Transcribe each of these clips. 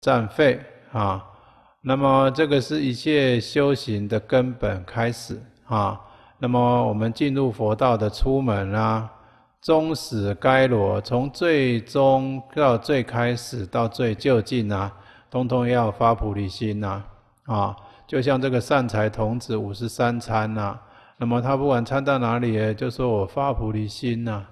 站费啊，那么这个是一切修行的根本开始啊。那么我们进入佛道的出门啊，终始该罗，从最终到最开始到最究竟啊，通通要发菩提心呐啊。就像这个善财童子五十三参呐，那么他不管参到哪里，就说我发菩提心呐，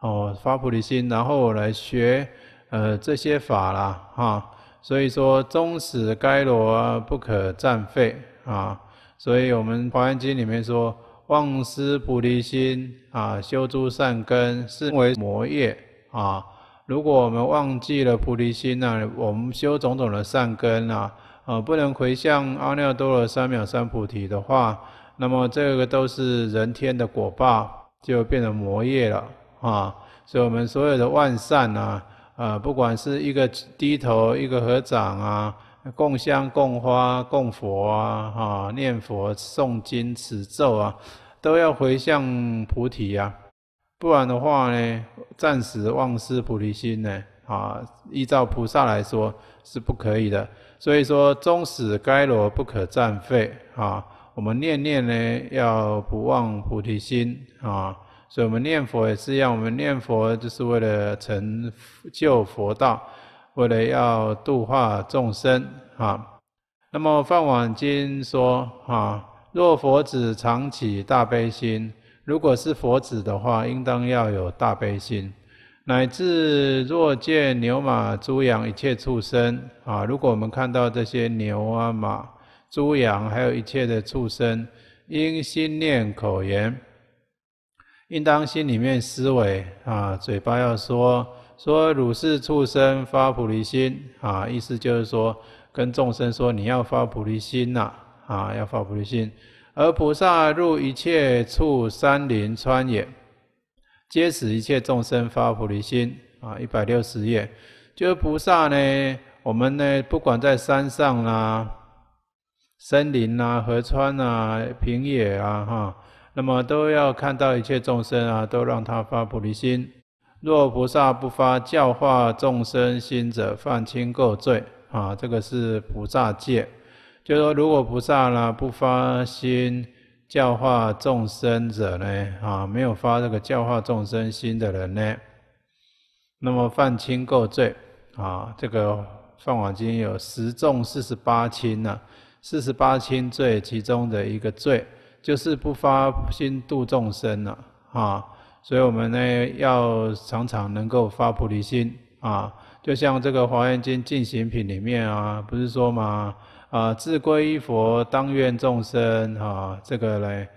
哦，发菩提心，然后来学呃这些法啦啊。所以说终始该罗不可暂废啊！所以我们华严经里面说，妄失菩提心啊，修诸善根是为魔业啊！如果我们忘记了菩提心呢，我们修种种的善根啊，呃，不能回向阿耨多罗三藐三菩提的话，那么这个都是人天的果报，就变成魔业了啊！所以我们所有的万善啊。啊，不管是一个低头、一个合掌啊，供香、供花、供佛啊，哈，念佛、诵经、持咒啊，都要回向菩提啊。不然的话呢，暂时忘失菩提心呢，啊，依照菩萨来说是不可以的。所以说，终始该罗不可暂废啊。我们念念呢，要不忘菩提心啊。所以我们念佛也是，一样，我们念佛就是为了成就佛道，为了要度化众生啊。那么《梵网经》说啊，若佛子常起大悲心，如果是佛子的话，应当要有大悲心，乃至若见牛马猪羊一切畜生啊，如果我们看到这些牛啊、马、猪羊，还有一切的畜生，因心念口言。应当心里面思维啊，嘴巴要说说，汝是畜生发菩提心啊，意思就是说，跟众生说你要发菩提心呐啊，要发菩提心，而菩萨入一切处山林川野，皆使一切众生发菩提心啊，一百六十页，就是菩萨呢，我们呢，不管在山上啦、森林呐、河川啊、平野啊，哈。那么都要看到一切众生啊，都让他发菩提心。若菩萨不发教化众生心者，犯轻垢罪啊。这个是菩萨戒，就说如果菩萨呢不发心教化众生者呢啊，没有发这个教化众生心的人呢，那么犯轻垢罪啊。这个《梵网经》有十众四十八轻呢，四十八轻罪其中的一个罪。就是不发心度众生了啊，所以我们呢要常常能够发菩提心啊。就像这个《华严经·进行品》里面啊，不是说吗？啊，自归依佛，当愿众生啊，这个嘞，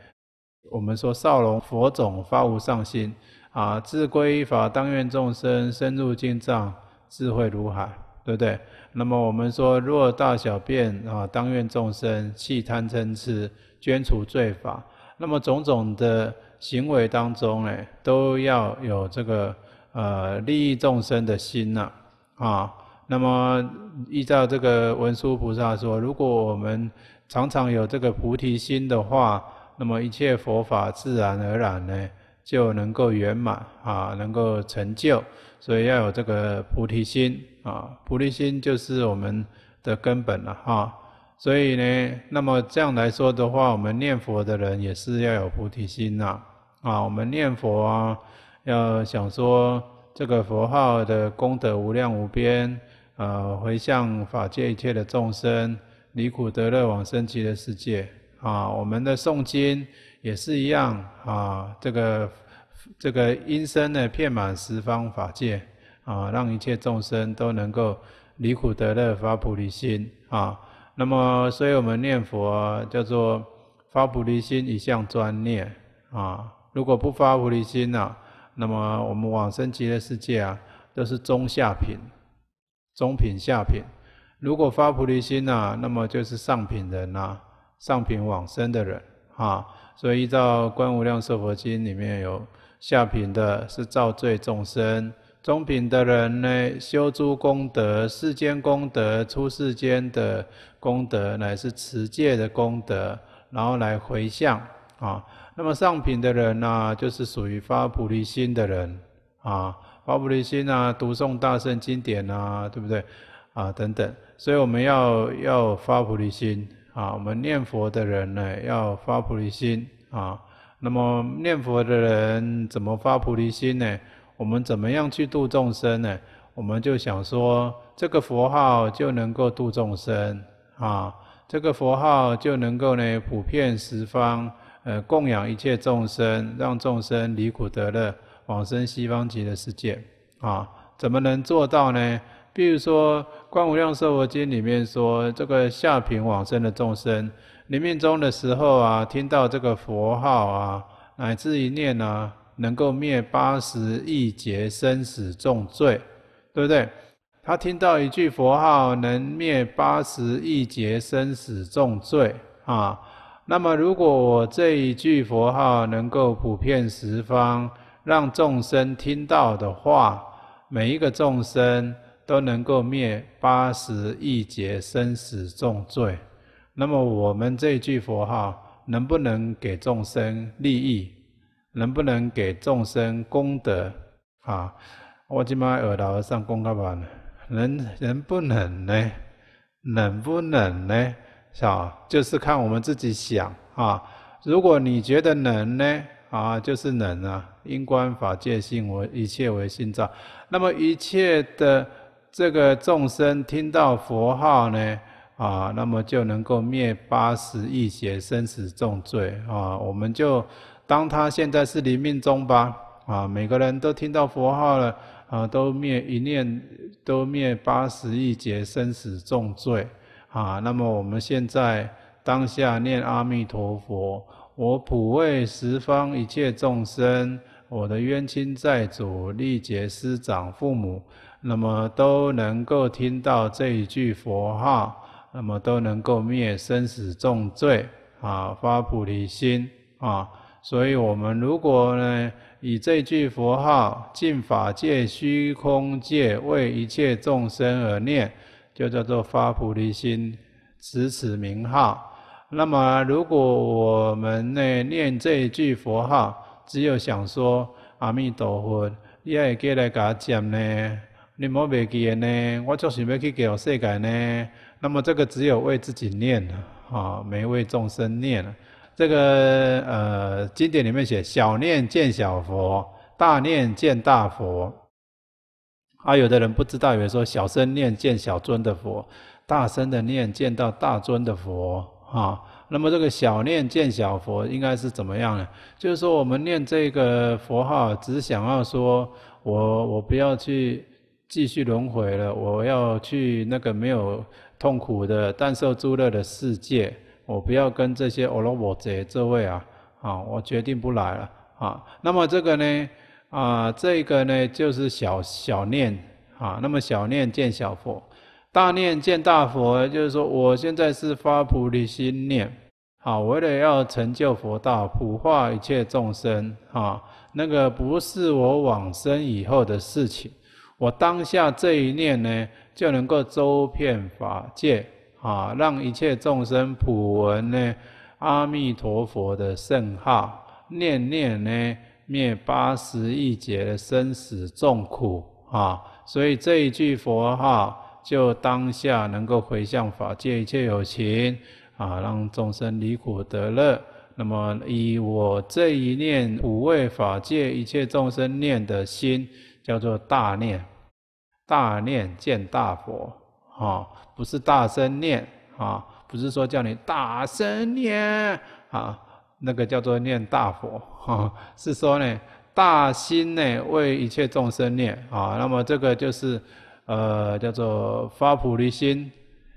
我们说少龙佛种发无上心啊，自归依法，当愿众生深入经藏，智慧如海，对不对？那么我们说，若大小便啊，当愿众生弃贪嗔痴，捐除罪法。那么种种的行为当中，呢，都要有这个呃利益众生的心呐啊。那么依照这个文殊菩萨说，如果我们常常有这个菩提心的话，那么一切佛法自然而然呢就能够圆满啊，能够成就。所以要有这个菩提心。啊，菩提心就是我们的根本了哈。所以呢，那么这样来说的话，我们念佛的人也是要有菩提心呐。啊，我们念佛啊，要想说这个佛号的功德无量无边，呃，回向法界一切的众生，离苦得乐，往生极乐世界。啊，我们的诵经也是一样啊，这个这个音声呢，遍满十方法界。啊，让一切众生都能够离苦得乐，发菩提心啊！那么，所以我们念佛叫做发菩提心，一向专念啊！如果不发菩提心啊，那么我们往生极乐世界啊，都是中下品、中品、下品。如果发菩提心呐，那么就是上品人呐，上品往生的人啊。所以，依照《观无量寿佛经》里面有，下品的是造罪众生。中品的人呢，修诸功德、世间功德、出世间的功德，乃是持戒的功德，然后来回向啊。那么上品的人呢，就是属于发菩提心的人啊，发菩提心啊，读诵大圣经典啊，对不对啊？等等，所以我们要要发菩提心啊。我们念佛的人呢，要发菩提心啊。那么念佛的人怎么发菩提心呢？我们怎么样去度众生呢？我们就想说，这个佛号就能够度众生啊，这个佛号就能够呢，普遍十方，呃，供养一切众生，让众生离苦得乐，往生西方极乐世界啊。怎么能做到呢？比如说《观无量寿佛经》里面说，这个下品往生的众生，临命终的时候啊，听到这个佛号啊，乃至一念啊。能够灭八十亿劫生死重罪，对不对？他听到一句佛号，能灭八十亿劫生死重罪啊。那么，如果我这一句佛号能够普遍十方，让众生听到的话，每一个众生都能够灭八十亿劫生死重罪。那么，我们这一句佛号能不能给众生利益？能不能给众生功德啊？我今买耳等上功德宝呢？能，能不能呢？能不能呢？啊，就是看我们自己想啊。如果你觉得能呢，啊，就是能啊。因观法界性，我一切为心造。那么一切的这个众生听到佛号呢，啊，那么就能够灭八十亿劫生死重罪啊。我们就。当他现在是临命中吧，啊，每个人都听到佛号了，啊，都灭一念，都灭八十亿劫生死重罪，啊，那么我们现在当下念阿弥陀佛，我普为十方一切众生，我的冤亲债主、力竭师长、父母，那么都能够听到这一句佛号，那么都能够灭生死重罪，啊，发菩提心，啊。所以我们如果呢，以这句佛号“尽法界虚空界为一切众生而念”，就叫做发菩提心，持此名号。那么，如果我们呢念这句佛号，只有想说“阿弥陀佛”，你还会给来加念呢？你莫忘记呢？我就是要去搞世界呢。那么，这个只有为自己念了，啊，没为众生念了。这个呃，经典里面写小念见小佛，大念见大佛。啊，有的人不知道，有人说小声念见小尊的佛，大声的念见到大尊的佛啊。那么这个小念见小佛应该是怎么样呢？就是说我们念这个佛号，只想要说我我不要去继续轮回了，我要去那个没有痛苦的但受诸乐的世界。我不要跟这些欧罗我者这位啊，啊，我决定不来了啊。那么这个呢，啊，这个呢就是小小念啊。那么小念见小佛，大念见大佛，就是说我现在是发菩提心念，好，为了要成就佛道，普化一切众生啊。那个不是我往生以后的事情，我当下这一念呢，就能够周遍法界。啊，让一切众生普闻呢阿弥陀佛的圣号，念念呢灭八十亿劫的生死重苦啊！所以这一句佛号，就当下能够回向法界一切有情啊，让众生离苦得乐。那么以我这一念五位法界一切众生念的心，叫做大念，大念见大佛。啊，不是大声念啊，不是说叫你大声念啊，那个叫做念大佛啊，是说呢大心呢为一切众生念啊，那么这个就是呃叫做发菩提心，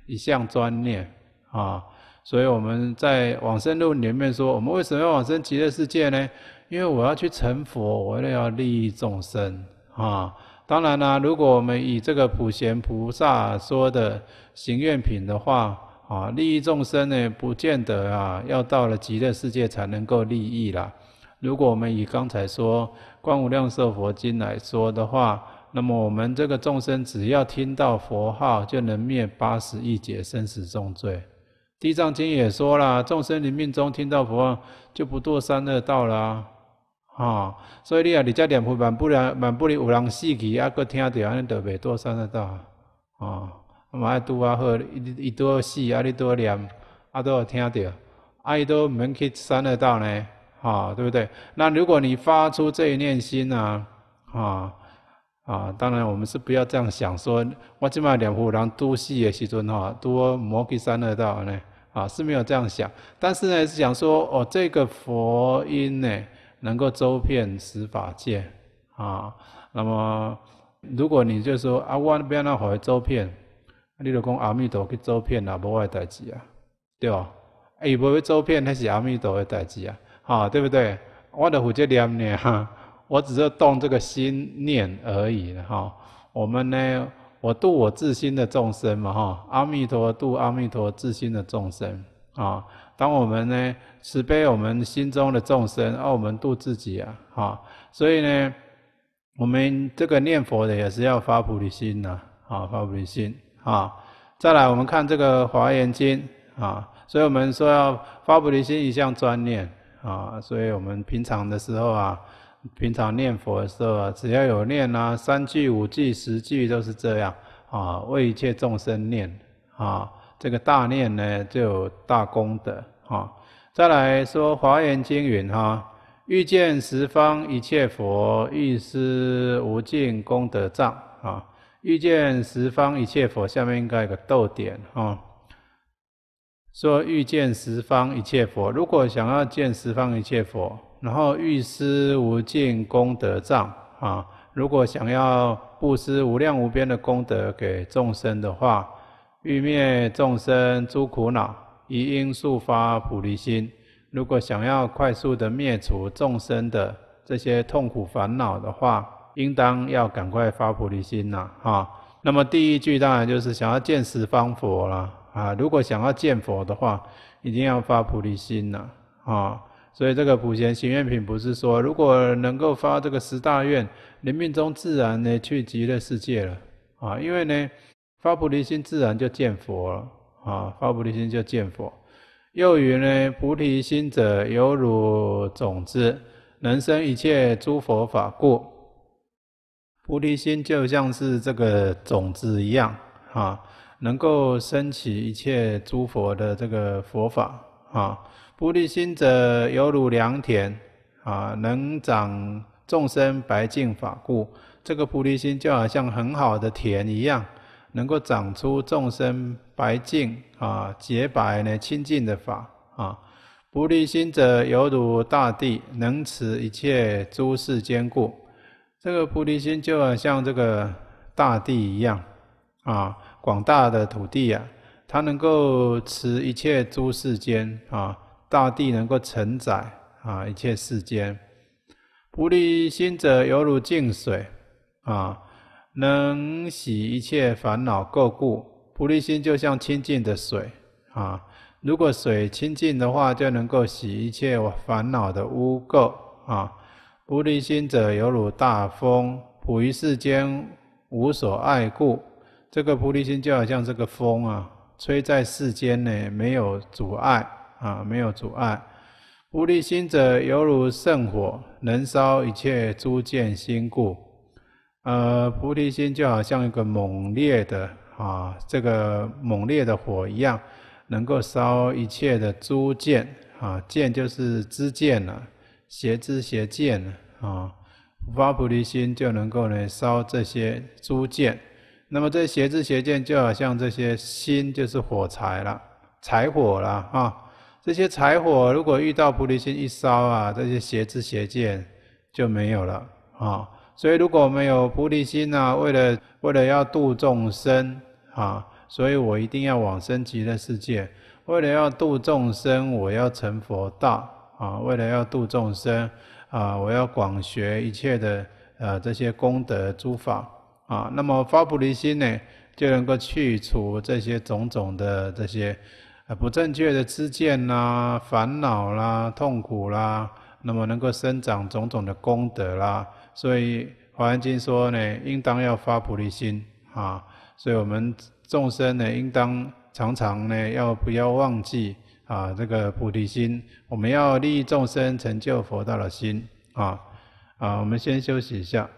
一向专念啊，所以我们在往生论里面说，我们为什么要往生极乐世界呢？因为我要去成佛，我了要利益众生啊。当然啦，如果我们以这个普贤菩萨说的行愿品的话，啊，利益众生呢，不见得啊，要到了极乐世界才能够利益啦。如果我们以刚才说《观无量寿佛经》来说的话，那么我们这个众生只要听到佛号，就能灭八十亿劫生死重罪。《地藏经》也说了，众生临命中听到佛号，就不堕三恶道了。啊，所以你啊，你这念佛，万不能，万不能有人死去，啊，个听到安尼特别多，生得到啊。阿弥陀阿佛，一多死，阿弥多念，啊多少听到，阿弥多能去三得到呢？哈，对不对？那如果你发出这一念心呢？啊啊，当然我们是不要这样想，说我起码念佛，人多死时是准哈，多魔鬼三得到呢？啊，是没有这样想，但是呢，是想说哦，这个佛音呢？能够周遍十法界啊，那么如果你就说啊，我不要那会周遍，你就讲阿弥陀去周遍啦，无我代志啊，对吧？诶，不会周遍，那是阿弥陀的代志啊，对不对？我的负责念呢，我只是动这个心念而已哈。我们呢，我度我自心的众生嘛哈，阿弥陀度阿弥陀自心的众生。啊，当我们呢慈悲我们心中的众生，而我们度自己啊，啊，所以呢，我们这个念佛的也是要发菩提心呐，啊，发菩提心啊。再来，我们看这个《华严经》啊，所以我们说要发菩提心，一向专念啊。所以我们平常的时候啊，平常念佛的时候啊，只要有念啊，三句五句十句都是这样啊，为一切众生念啊。这个大念呢，就有大功德啊！再来说《华严经》云：“哈，遇见十方一切佛，遇施无尽功德藏啊！遇见十方一切佛，下面应该有个逗点啊！说遇见十方一切佛，如果想要见十方一切佛，然后遇施无尽功德藏啊！如果想要布施无量无边的功德给众生的话。”欲灭众生诸苦恼，一应速发菩提心。如果想要快速的灭除众生的这些痛苦烦恼的话，应当要赶快发菩提心呐！哈，那么第一句当然就是想要见十方佛了啊。如果想要见佛的话，一定要发菩提心呐、啊。所以这个普贤行愿品不是说，如果能够发这个十大愿，你命中自然呢去极乐世界了啊。因为呢。发菩提心自然就见佛了啊！发菩提心就见佛。又云呢，菩提心者犹如种子，能生一切诸佛法故。菩提心就像是这个种子一样啊，能够生起一切诸佛的这个佛法啊。菩提心者犹如良田啊，能长众生白净法故。这个菩提心就好像很好的田一样。能够长出众生白净啊，洁白呢清净的法啊，菩提心者犹如大地，能持一切诸世间故。这个菩提心就像这个大地一样啊，广大的土地啊，它能够持一切诸世间啊，大地能够承载啊一切世间。菩提心者犹如净水啊。能洗一切烦恼垢故，菩提心就像清净的水啊。如果水清净的话，就能够洗一切烦恼的污垢啊。菩提心者犹如大风，普于世间无所碍故。这个菩提心就好像这个风啊，吹在世间呢，没有阻碍啊，没有阻碍。菩提心者犹如圣火，能烧一切诸见心故。呃，菩提心就好像一个猛烈的啊，这个猛烈的火一样，能够烧一切的诸见啊，见就是知见了，邪知邪见了啊，发菩提心就能够呢烧这些诸见，那么这邪知邪见就好像这些心就是火柴了，柴火了啊，这些柴火如果遇到菩提心一烧啊，这些邪知邪见就没有了啊。所以，如果我们有菩提心呐，为了为了要度众生啊，所以我一定要往生极乐世界。为了要度众生，我要成佛道啊。为了要度众生啊，我要广学一切的呃这些功德诸法啊。那么发菩提心呢，就能够去除这些种种的这些不正确的知见呐、烦恼啦、痛苦啦，那么能够生长种种的功德啦。所以《华严经》说呢，应当要发菩提心啊！所以我们众生呢，应当常常呢，要不要忘记啊？这个菩提心，我们要利益众生，成就佛道的心啊！啊，我们先休息一下。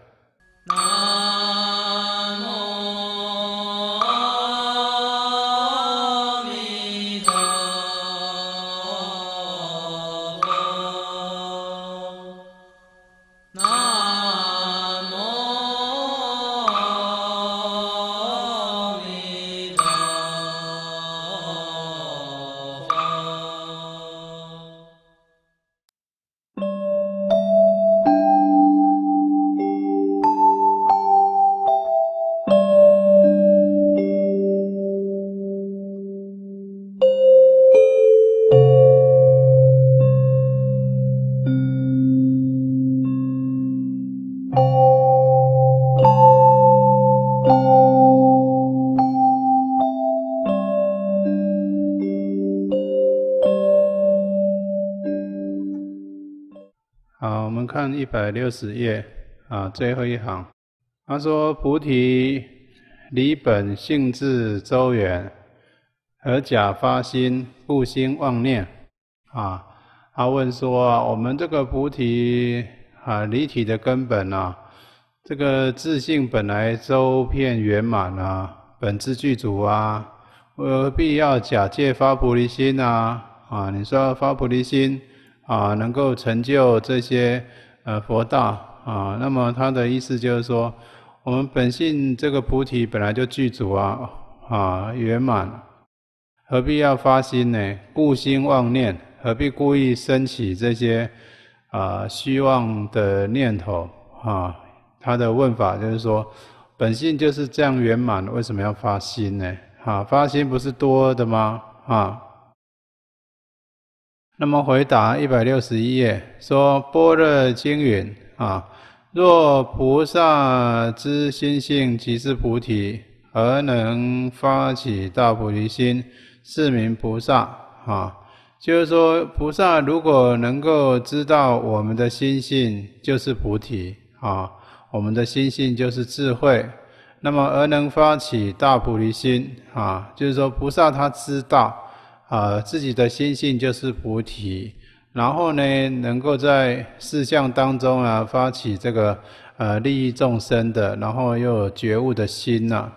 看一百六十页啊，最后一行，他说：“菩提离本性质周远，而假发心，不兴妄念。”啊，他问说：“我们这个菩提啊，离体的根本啊，这个自性本来周遍圆满啊，本自具足啊，何必要假借发菩提心啊？啊，你说发菩提心啊，能够成就这些？呃，佛道啊，那么他的意思就是说，我们本性这个菩提本来就具足啊，啊圆满，何必要发心呢？故心妄念，何必故意升起这些啊虚妄的念头啊？他的问法就是说，本性就是这样圆满，为什么要发心呢？啊，发心不是多的吗？啊？那么回答一百六十一页说《般若经》云啊，若菩萨知心性即是菩提，而能发起大菩提心，是名菩萨啊。就是说，菩萨如果能够知道我们的心性就是菩提啊，我们的心性就是智慧，那么而能发起大菩提心啊，就是说菩萨他知道。啊，自己的心性就是菩提，然后呢，能够在事相当中啊，发起这个呃利益众生的，然后又有觉悟的心呐，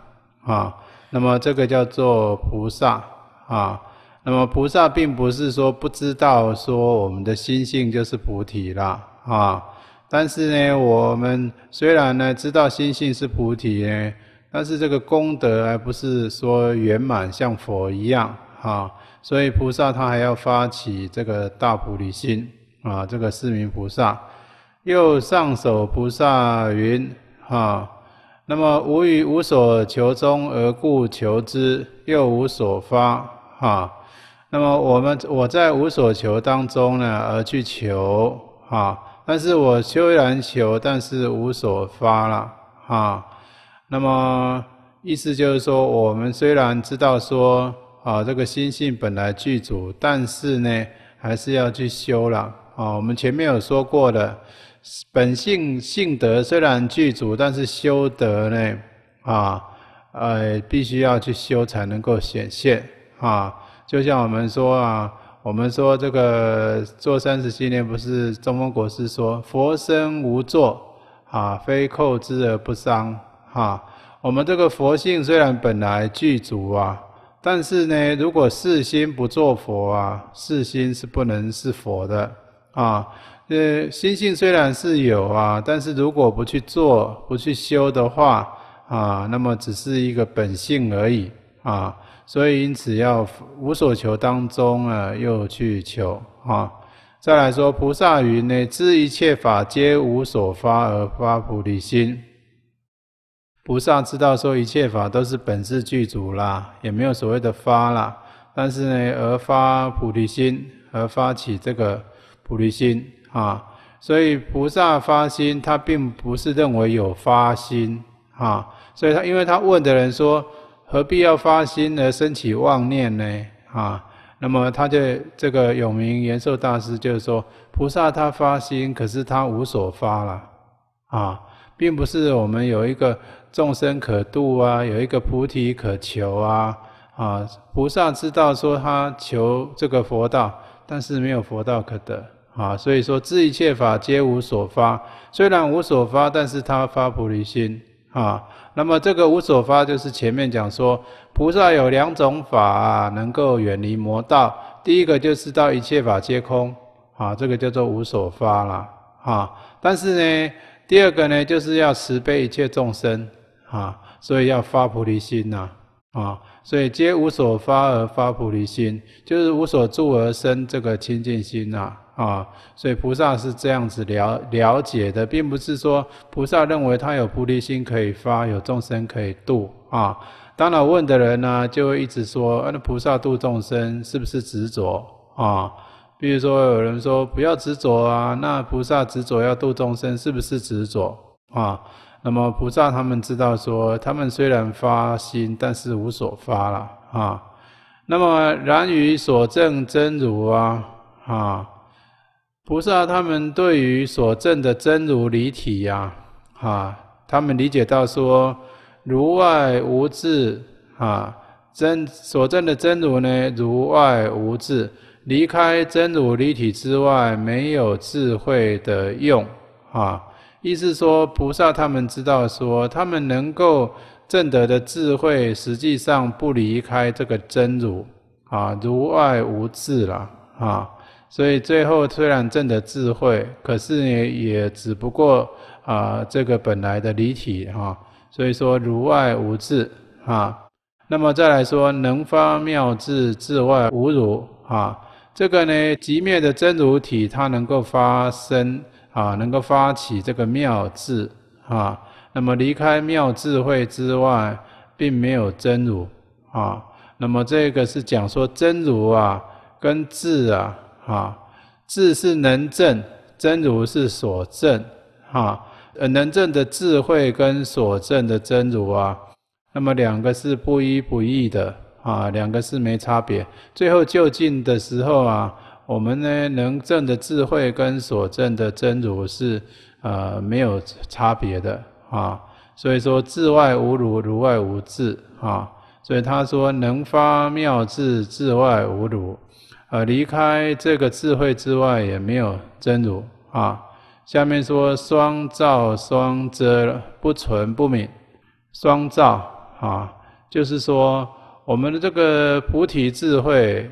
啊，那么这个叫做菩萨啊。那么菩萨并不是说不知道说我们的心性就是菩提啦，啊，但是呢，我们虽然呢知道心性是菩提呢，但是这个功德还不是说圆满像佛一样啊。所以菩萨他还要发起这个大菩提心啊，这个四明菩萨又上手菩萨云哈，那么无欲无所求中而故求之，又无所发哈。那么我们我在无所求当中呢而去求哈，但是我虽然求，但是无所发了哈。那么意思就是说，我们虽然知道说。啊，这个心性本来具足，但是呢，还是要去修了。啊，我们前面有说过的，本性性德虽然具足，但是修德呢，啊，呃，必须要去修才能够显现。啊，就像我们说啊，我们说这个做三十七年，不是中风国师说佛身无作啊，非扣之而不伤。哈，我们这个佛性虽然本来具足啊。但是呢，如果四心不做佛啊，四心是不能是佛的啊。呃，心性虽然是有啊，但是如果不去做、不去修的话啊，那么只是一个本性而已啊。所以因此要无所求当中啊，又去求啊。再来说菩萨云呢，知一切法皆无所发而发菩提心。菩萨知道说一切法都是本自具足啦，也没有所谓的发啦。但是呢，而发菩提心，而发起这个菩提心啊。所以菩萨发心，他并不是认为有发心啊。所以他，因为他问的人说，何必要发心而升起妄念呢？啊，那么他就这个永明延寿大师就是说，菩萨他发心，可是他无所发了啊。并不是我们有一个众生可度啊，有一个菩提可求啊，啊，菩萨知道说他求这个佛道，但是没有佛道可得啊，所以说知一切法皆无所发，虽然无所发，但是他发菩提心啊。那么这个无所发就是前面讲说，菩萨有两种法啊、能够远离魔道，第一个就是到一切法皆空啊，这个叫做无所发了啊，但是呢。第二个呢，就是要慈悲一切众生啊，所以要发菩提心呐啊，所以皆无所发而发菩提心，就是无所住而生这个清净心呐啊，所以菩萨是这样子了了解的，并不是说菩萨认为他有菩提心可以发，有众生可以度啊。当然问的人呢，就一直说那菩萨度众生是不是执着啊？比如说有人说不要执着啊，那菩萨执着要度众生，是不是执着啊？那么菩萨他们知道说，他们虽然发心，但是无所发了啊。那么然于所证真如啊啊，菩萨他们对于所证的真如离体呀啊，他们理解到说，如外无自啊，真所证的真如呢，如外无自。离开真如离体之外，没有智慧的用，啊，意思说菩萨他们知道说，他们能够正德的智慧，实际上不离开这个真如，啊，如外无智了，啊，所以最后虽然正得智慧，可是也只不过啊，这个本来的离体，哈，所以说如外无智，啊，那么再来说能发妙智，智外无如，啊。这个呢，极灭的真如体，它能够发生啊，能够发起这个妙智啊。那么离开妙智慧之外，并没有真如啊。那么这个是讲说真如啊，跟智啊，啊，智是能证，真如是所证，啊。呃，能证的智慧跟所证的真如啊，那么两个是不一不异的。啊，两个是没差别。最后就近的时候啊，我们呢能证的智慧跟所证的真如是呃没有差别的啊。所以说智外无如，如外无智啊。所以他说能发妙智，智外无如，呃离开这个智慧之外也没有真如啊。下面说双照双遮，不存不泯。双照啊，就是说。我们的这个菩提智慧，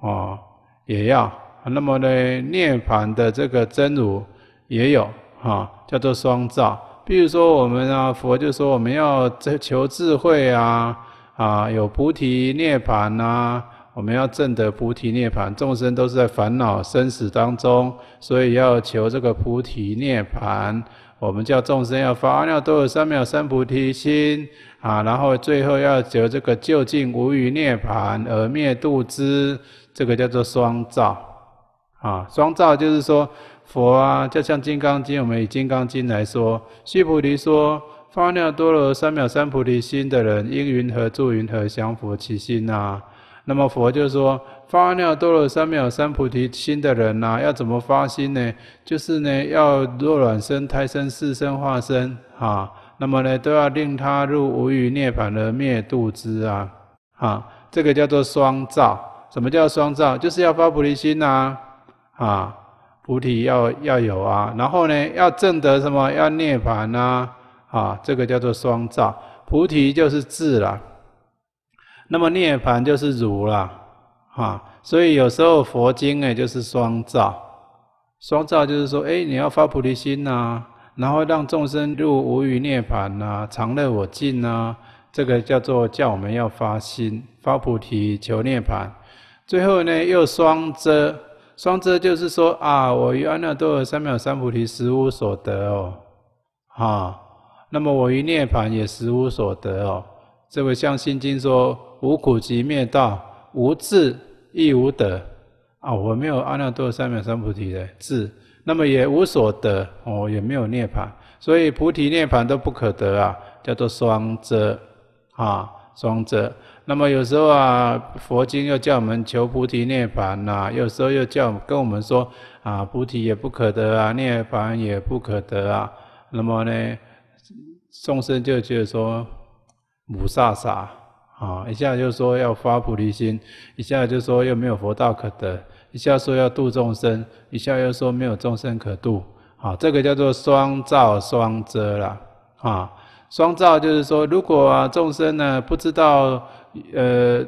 哦，也要。那么呢，涅盘的这个真如也有，哈，叫做双照。比如说，我们啊，佛就说我们要求智慧啊，啊，有菩提涅盘啊，我们要证得菩提涅盘。众生都是在烦恼生死当中，所以要求这个菩提涅盘。我们叫众生要发耨都有三藐三菩提心。啊，然后最后要求这个究竟无余涅盘而灭度之，这个叫做双照。啊，双照就是说佛啊，就像《金刚经》，我们以《金刚经》来说，须菩提说：发尿多罗三藐三菩提心的人，应云何住？云何降伏其心？呐？那么佛就说：发尿多罗三藐三菩提心的人呐，要怎么发心呢？就是呢，要若卵生、胎生、四生化身啊。那么呢，都要令他入无余涅槃而灭度之啊！啊，这个叫做双照。什么叫双照？就是要发菩提心呐，啊，菩提要要有啊。然后呢，要证得什么？要涅槃呐！啊，这个叫做双照。菩提就是智啦，那么涅槃就是如啦，哈。所以有时候佛经哎，就是双照。双照就是说，哎，你要发菩提心呐。然后让众生入无余涅槃呐，常乐我净呐，这个叫做叫我们要发心发菩提求涅槃。最后呢，又双遮，双遮就是说啊，我于阿耨多罗三藐三菩提实无所得哦，哈，那么我于涅槃也实无所得哦。这位《相心经》说：无苦集灭道，无智亦无得啊，我没有阿耨多罗三藐三菩提的智。那么也无所得哦，也没有涅槃，所以菩提涅槃都不可得啊，叫做双遮啊，双遮。那么有时候啊，佛经又叫我们求菩提涅槃呐，有时候又叫跟我们说啊，菩提也不可得啊，涅槃也不可得啊。那么呢，众生就觉得说母萨萨啊，一下就说要发菩提心，一下就说又没有佛道可得。一下说要度众生，一下又说没有众生可度，啊，这个叫做双照双遮啦。啊，双照就是说，如果啊众生呢不知道，呃，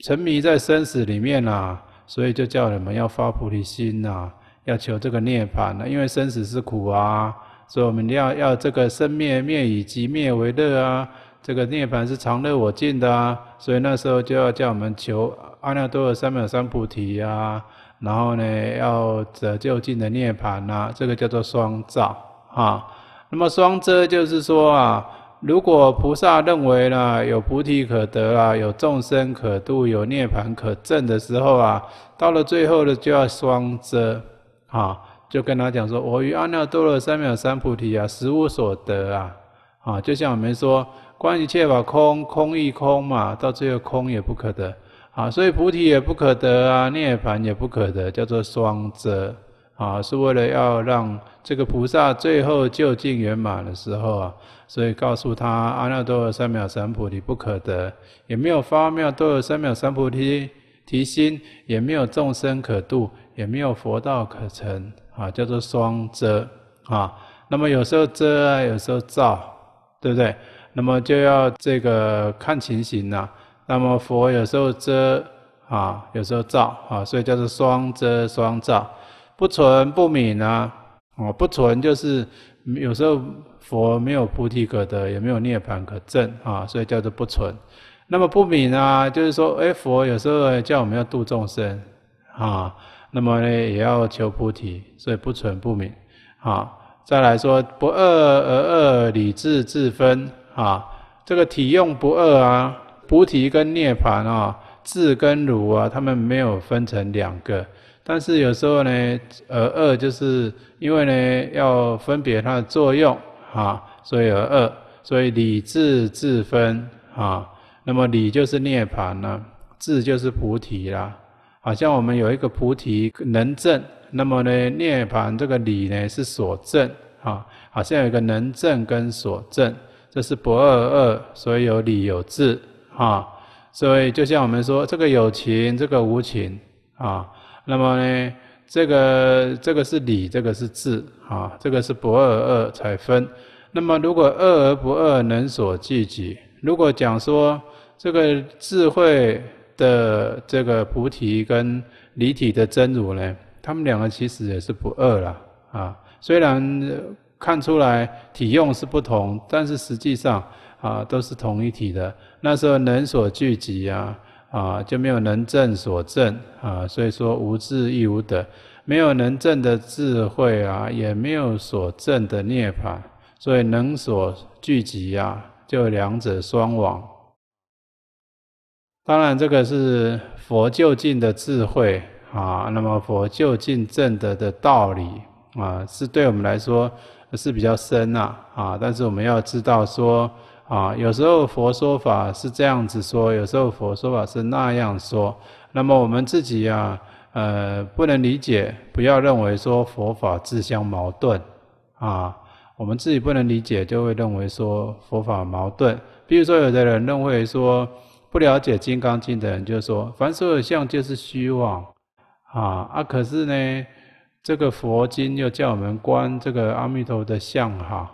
沉迷在生死里面啦，所以就叫人们要发菩提心呐，要求这个涅槃呐，因为生死是苦啊，所以我们要要这个生灭灭以及灭为乐啊。这个涅槃是常乐我净的啊，所以那时候就要叫我们求阿耨多罗三藐三菩提啊，然后呢要折就竟的涅槃呐，这个叫做双照啊。那么双遮就是说啊，如果菩萨认为呢有菩提可得啊，有众生可度，有涅槃可证的时候啊，到了最后了就要双遮啊，就跟他讲说我于阿耨多罗三藐三菩提啊实无所得啊啊，就像我们说。观一切法空，空亦空嘛，到最后空也不可得啊，所以菩提也不可得啊，涅槃也不可得，叫做双遮啊，是为了要让这个菩萨最后究竟圆满的时候啊，所以告诉他阿耨多罗三藐三菩提不可得，也没有发妙多罗三藐三菩提提心，也没有众生可度，也没有佛道可成啊，叫做双遮啊，那么有时候遮啊，有时候照，对不对？那么就要这个看情形呐。那么佛有时候遮啊，有时候照啊，所以叫做双遮双照。不存不泯啊，哦，不存就是有时候佛没有菩提可得，也没有涅槃可证啊，所以叫做不存。那么不泯啊，就是说哎，佛有时候叫我们要度众生啊，那么呢也要求菩提，所以不存不泯啊。再来说不二而二，理智自分。啊，这个体用不二啊，菩提跟涅盘啊，智跟如啊，他们没有分成两个。但是有时候呢，呃，二就是因为呢要分别它的作用啊，所以而二，所以理智自分啊。那么理就是涅盘呢，智就是菩提啦。好像我们有一个菩提能正，那么呢涅盘这个理呢是所正啊，好像有一个能正跟所正。这是不二二，所以有理有智，啊，所以就像我们说这个有情，这个无情，啊，那么呢，这个这个是理，这个是智，啊，这个是不二二才分。那么如果二而不二，能所聚集。如果讲说这个智慧的这个菩提跟离体的真如呢，他们两个其实也是不二了，啊，虽然。看出来体用是不同，但是实际上啊都是同一体的。那时候能所聚集啊啊就没有能正所正啊，所以说无智亦无得，没有能正的智慧啊，也没有所证的涅槃，所以能所聚集啊就两者双亡。当然这个是佛就近的智慧啊，那么佛就近正德的道理啊，是对我们来说。是比较深呐，啊！但是我们要知道说，啊，有时候佛说法是这样子说，有时候佛说法是那样说。那么我们自己呀，呃，不能理解，不要认为说佛法自相矛盾，啊，我们自己不能理解，就会认为说佛法矛盾。比如说，有的人认为说，不了解《金刚经》的人就说，凡所有相就是虚妄，啊啊！可是呢？这个佛经又叫我们观这个阿弥陀的相哈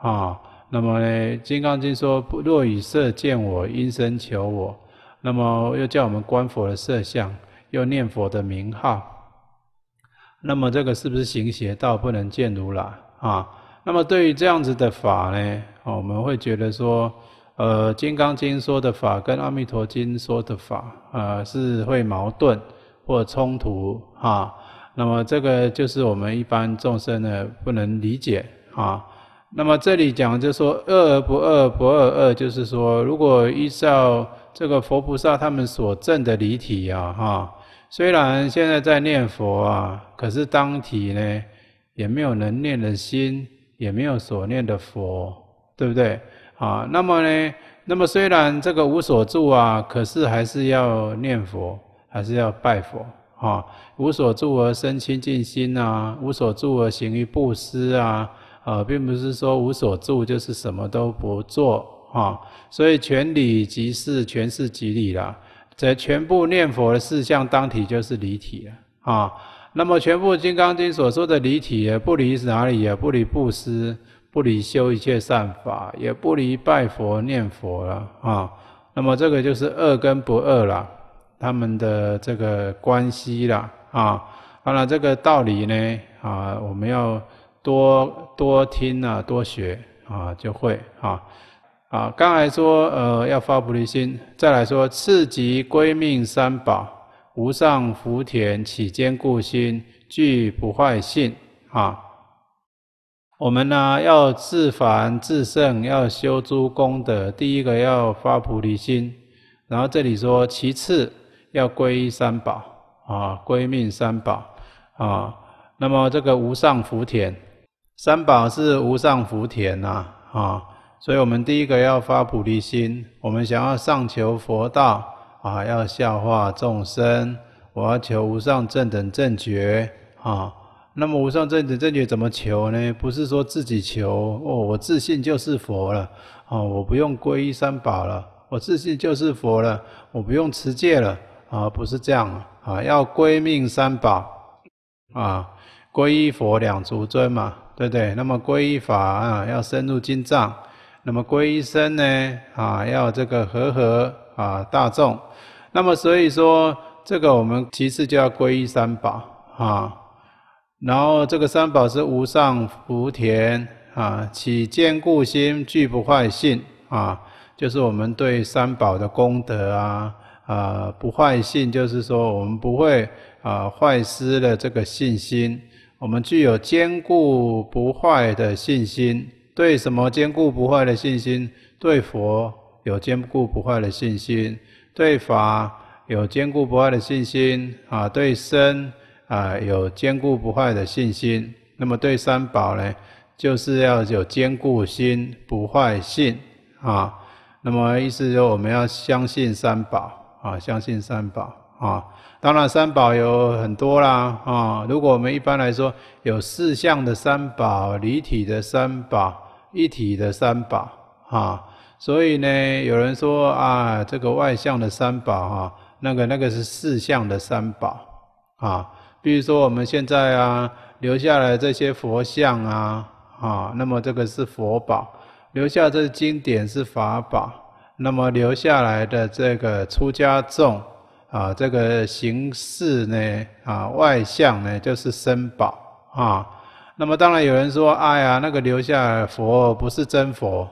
啊，那么《金刚经》说若以色见我，因生求我，那么又叫我们观佛的色相，又念佛的名号，那么这个是不是行邪道不能见如来啊？那么对于这样子的法呢，我们会觉得说，呃，《金刚经》说的法跟《阿弥陀经》说的法啊，是会矛盾或冲突哈。那么这个就是我们一般众生呢不能理解啊。那么这里讲就说“恶而不恶，不恶恶，就是说，如果依照这个佛菩萨他们所证的离体呀，哈，虽然现在在念佛啊，可是当体呢也没有能念的心，也没有所念的佛，对不对？啊，那么呢，那么虽然这个无所住啊，可是还是要念佛，还是要拜佛，啊，无所住而生清净心啊，无所住而行于布施啊，啊，并不是说无所住就是什么都不做啊，所以全理即是全是即理了，这全部念佛的事项当体就是离体了啊。那么全部《金刚经》所说的离体也不离哪里？也不离布施，不离修一切善法，也不离拜佛念佛了啊。那么这个就是恶跟不恶了，他们的这个关系了。啊，当然这个道理呢，啊，我们要多多听啊，多学啊，就会啊啊。刚才说呃要发菩提心，再来说次级归命三宝，无上福田起坚固心，具不坏性啊。我们呢要自凡自圣，要修诸功德，第一个要发菩提心，然后这里说其次要归三宝。啊，归命三宝啊！那么这个无上福田，三宝是无上福田呐啊！所以我们第一个要发菩提心，我们想要上求佛道啊，要教化众生，我要求无上正等正觉啊。那么无上正等正觉怎么求呢？不是说自己求哦，我自信就是佛了啊！我不用皈依三宝了，我自信就是佛了，我不用持戒了啊！不是这样。啊，要归命三宝啊，皈依佛两足尊嘛，对不对？那么皈依法啊，要深入经藏；那么皈依身呢，啊，要这个和合啊大众。那么所以说，这个我们其次就要皈依三宝啊。然后这个三宝是无上福田啊，起坚固心，具不坏性啊，就是我们对三宝的功德啊。啊，不坏信就是说，我们不会啊坏失了这个信心。我们具有坚固不坏的信心。对什么坚固不坏的信心？对佛有坚固不坏的信心，对法有坚固不坏的信心，啊，对身啊有坚固不坏的信心。那么对三宝呢，就是要有坚固心不坏信啊。那么意思说，我们要相信三宝。啊，相信三宝啊，当然三宝有很多啦啊。如果我们一般来说有四象的三宝、离体的三宝、一体的三宝啊，所以呢，有人说啊，这个外向的三宝啊，那个那个是四象的三宝啊。比如说我们现在啊，留下来这些佛像啊，啊，那么这个是佛宝，留下这经典是法宝。那么留下来的这个出家众啊，这个形式呢啊外相呢就是三宝啊。那么当然有人说，哎呀，那个留下佛不是真佛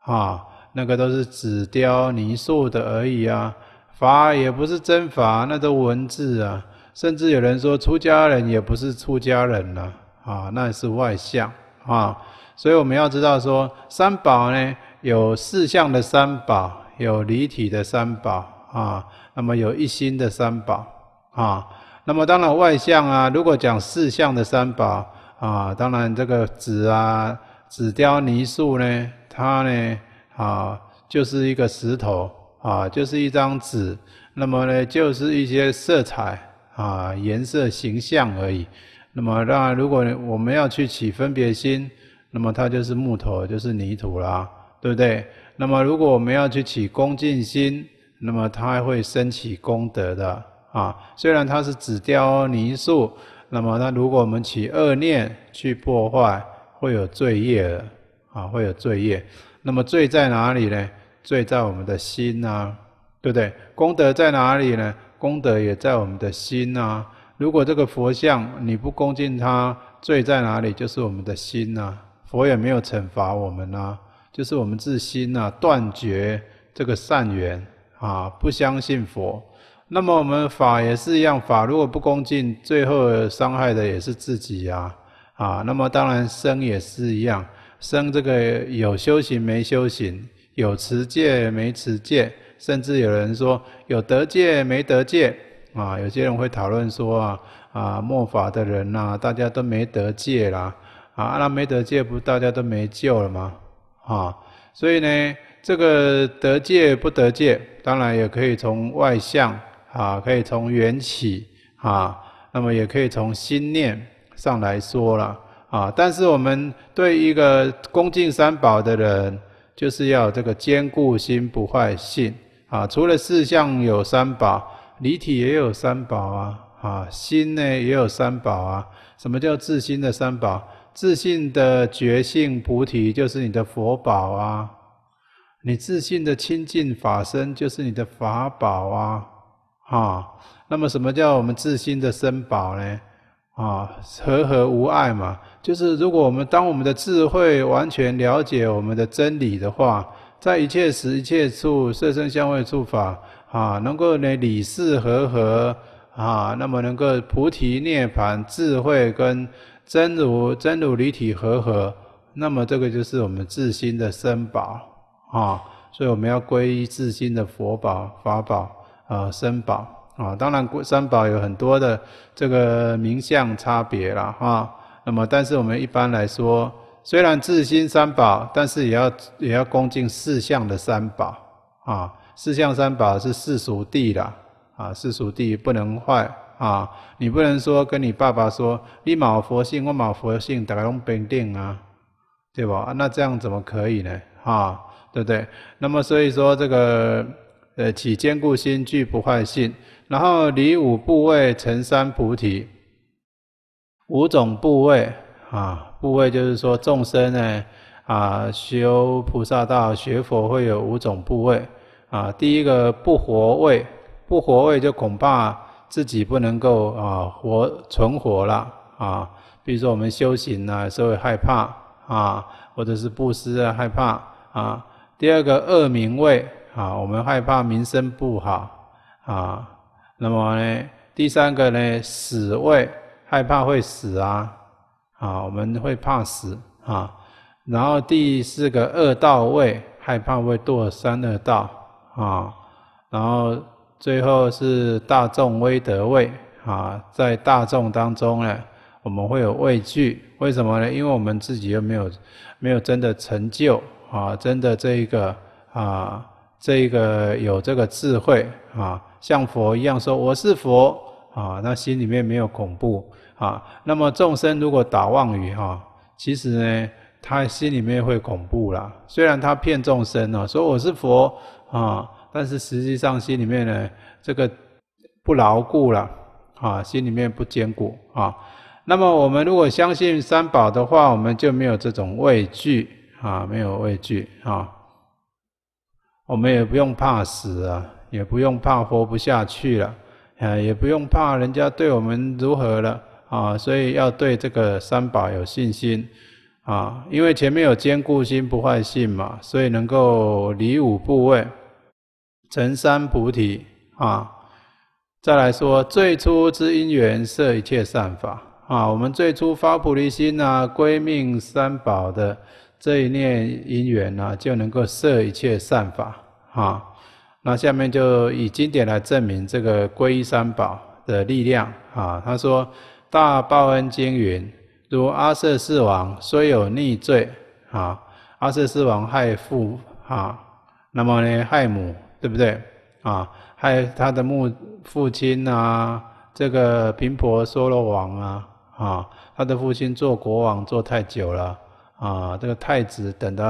啊，那个都是纸雕泥塑的而已啊。法也不是真法，那都文字啊。甚至有人说，出家人也不是出家人了啊，那是外相啊。所以我们要知道说，三宝呢。有四相的三宝，有离体的三宝啊，那么有一心的三宝啊，那么当然外相啊，如果讲四相的三宝啊，当然这个纸啊、纸雕泥塑呢，它呢啊，就是一个石头啊，就是一张纸，那么呢就是一些色彩啊、颜色、形象而已。那么当然，如果我们要去起分别心，那么它就是木头，就是泥土啦。对不对？那么如果我们要去起恭敬心，那么它会升起功德的啊。虽然它是紫雕泥塑，那么那如果我们起恶念去破坏，会有罪业的啊，会有罪业。那么罪在哪里呢？罪在我们的心呐，对不对？功德在哪里呢？功德也在我们的心呐。如果这个佛像你不恭敬它，罪在哪里？就是我们的心呐。佛也没有惩罚我们啊。就是我们自心啊、断绝这个善缘啊，不相信佛。那么我们法也是一样，法如果不恭敬，最后伤害的也是自己啊啊。那么当然生也是一样，生这个有修行没修行，有持戒没持戒，甚至有人说有得戒没得戒啊。有些人会讨论说啊啊，末法的人呐，大家都没得戒啦啊，那没得戒不大家都没救了吗？啊，所以呢，这个得戒不得戒，当然也可以从外相啊，可以从缘起啊，那么也可以从心念上来说了啊。但是我们对一个恭敬三宝的人，就是要这个坚固心不坏性啊。除了四相有三宝，离体也有三宝啊啊，心呢也有三宝啊。什么叫自心的三宝？自信的觉性菩提就是你的佛宝啊，你自信的清净法身就是你的法宝啊，啊，那么什么叫我们自信的身宝呢？啊，和和无碍嘛，就是如果我们当我们的智慧完全了解我们的真理的话，在一切时一切处色身相位处法啊，能够呢理事和合啊，那么能够菩提涅槃智慧跟。真如真如离体合合，那么这个就是我们自心的身宝啊，所以我们要皈依自心的佛宝、法宝啊、身宝啊。当然，三宝有很多的这个名相差别了啊。那么，但是我们一般来说，虽然自心三宝，但是也要也要恭敬四相的三宝啊。四相三宝是世俗地的啊，世俗地不能坏。啊，你不能说跟你爸爸说，你冇佛性，我冇佛性，大家用平定啊，对不？那这样怎么可以呢？哈，对不对？那么所以说这个，呃，起坚固心，具不坏性，然后离五部位成三菩提，五种部位啊，部位就是说众生呢啊，修菩萨道学佛会有五种部位啊，第一个不活位，不活位就恐怕。自己不能够啊活存活了啊，比如说我们修行呢，稍微害怕啊，或者是布施啊害怕啊。第二个恶名位啊，我们害怕名声不好啊。那么呢，第三个呢死位，害怕会死啊啊，我们会怕死啊。然后第四个恶道位，害怕会堕三恶道啊。然后。最后是大众威德畏啊，在大众当中呢，我们会有畏惧，为什么呢？因为我们自己又没有，没有真的成就啊，真的这一个啊，这一个有这个智慧啊，像佛一样说我是佛啊，那心里面没有恐怖啊。那么众生如果打妄语哈，其实呢，他心里面会恐怖啦。虽然他骗众生呢，说我是佛啊。但是实际上心里面呢，这个不牢固了，啊，心里面不坚固啊。那么我们如果相信三宝的话，我们就没有这种畏惧啊，没有畏惧啊，我们也不用怕死啊，也不用怕活不下去了，啊，也不用怕人家对我们如何了啊。所以要对这个三宝有信心啊，因为前面有坚固心不坏性嘛，所以能够离五部位。成三菩提啊！再来说最初之因缘，摄一切善法啊！我们最初发菩提心啊，归命三宝的这一念因缘呢，就能够摄一切善法啊！那下面就以经典来证明这个皈依三宝的力量啊！他说，《大报恩经》云：“如阿舍世王虽有逆罪啊，阿舍世王害父啊，那么呢，害母。”对不对？啊，还有他的母父亲啊，这个频婆娑罗王啊，啊，他的父亲做国王做太久了，啊，这个太子等到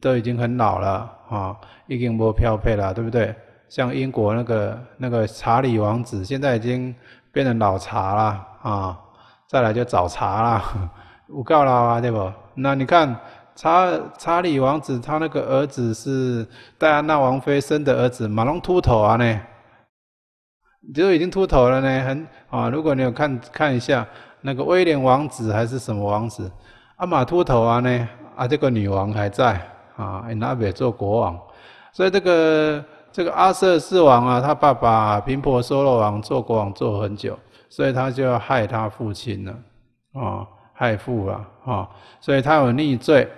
都已经很老了啊，已经没票配了，对不对？像英国那个那个查理王子，现在已经变成老查了啊，再来就早查了，我告了啊，对不？那你看。查查理王子，他那个儿子是戴安娜王妃生的儿子，马龙秃头啊呢，就已经秃头了呢，很啊。如果你有看看一下，那个威廉王子还是什么王子，阿马秃头啊呢，啊这个女王还在啊，那边做国王，所以这个这个阿瑟四王啊，他爸爸平婆索罗王做国王做很久，所以他就要害他父亲了啊，害父啊啊，所以他有逆罪。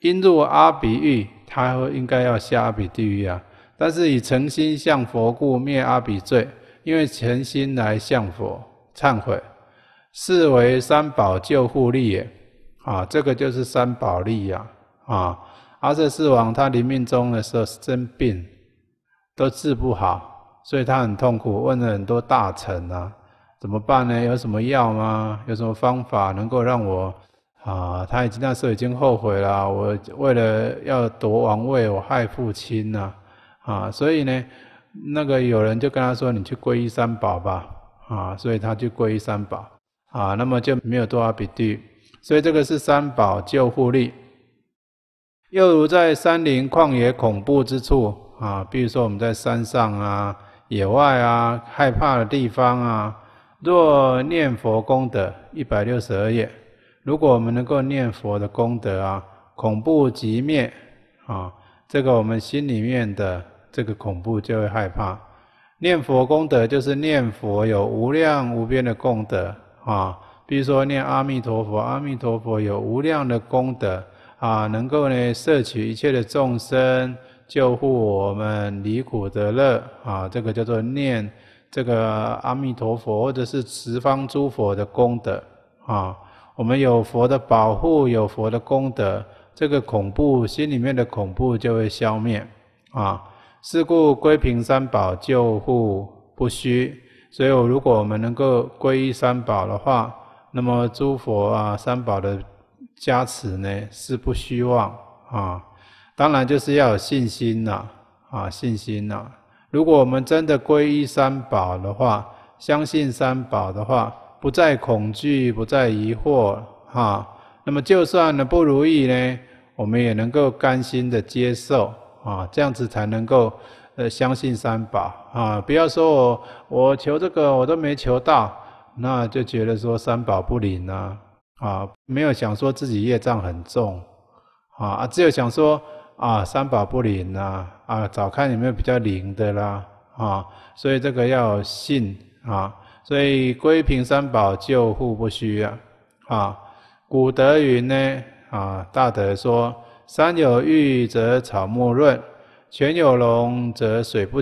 因入阿鼻狱，他应该要下阿鼻地狱啊！但是以诚心向佛故，灭阿鼻罪，因为诚心来向佛忏悔，是为三宝救护力也。啊，这个就是三宝力呀！啊，阿舍世王他临命终的时候生病，都治不好，所以他很痛苦，问了很多大臣啊，怎么办呢？有什么药吗？有什么方法能够让我？啊，他已经那时候已经后悔了。我为了要夺王位，我害父亲呐！啊，所以呢，那个有人就跟他说：“你去皈依三宝吧！”啊，所以他去皈依三宝。啊，那么就没有多阿比地。所以这个是三宝救护力。又如在山林旷野恐怖之处，啊，比如说我们在山上啊、野外啊、害怕的地方啊，若念佛功德，一百六十二页。如果我们能够念佛的功德啊，恐怖即灭啊，这个我们心里面的这个恐怖就会害怕。念佛功德就是念佛有无量无边的功德啊，比如说念阿弥陀佛，阿弥陀佛有无量的功德啊，能够呢摄取一切的众生，救护我们离苦得乐啊，这个叫做念这个阿弥陀佛或者是十方诸佛的功德啊。我们有佛的保护，有佛的功德，这个恐怖心里面的恐怖就会消灭啊。是故归平三宝救护不虚，所以如果我们能够归依三宝的话，那么诸佛啊三宝的加持呢是不虚妄啊。当然就是要有信心呐啊信心呐。如果我们真的归依三宝的话，相信三宝的话。不再恐惧，不再疑惑，哈，那么就算呢不如意呢，我们也能够甘心的接受，啊，这样子才能够呃相信三宝，啊，不要说我我求这个我都没求到，那就觉得说三宝不灵啊，啊，没有想说自己业障很重，啊，啊，只有想说啊三宝不灵啊，啊，找看有没有比较灵的啦，啊，所以这个要信啊。所以，归平三宝救护不虚啊！啊，古德云呢啊，大德说：山有玉则草木润，泉有龙则水不。